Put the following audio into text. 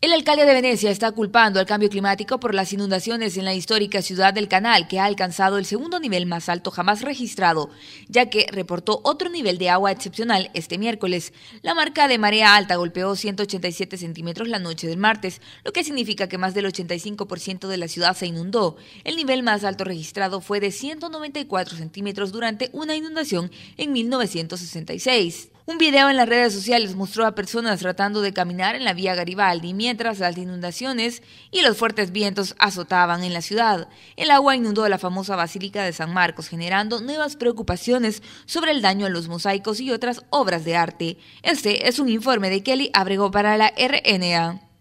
El alcalde de Venecia está culpando al cambio climático por las inundaciones en la histórica ciudad del canal, que ha alcanzado el segundo nivel más alto jamás registrado, ya que reportó otro nivel de agua excepcional este miércoles. La marca de marea alta golpeó 187 centímetros la noche del martes, lo que significa que más del 85% de la ciudad se inundó. El nivel más alto registrado fue de 194 centímetros durante una inundación en 1966. Un video en las redes sociales mostró a personas tratando de caminar en la vía Garibaldi mientras las inundaciones y los fuertes vientos azotaban en la ciudad. El agua inundó la famosa Basílica de San Marcos, generando nuevas preocupaciones sobre el daño a los mosaicos y otras obras de arte. Este es un informe de Kelly Abrego para la RNA.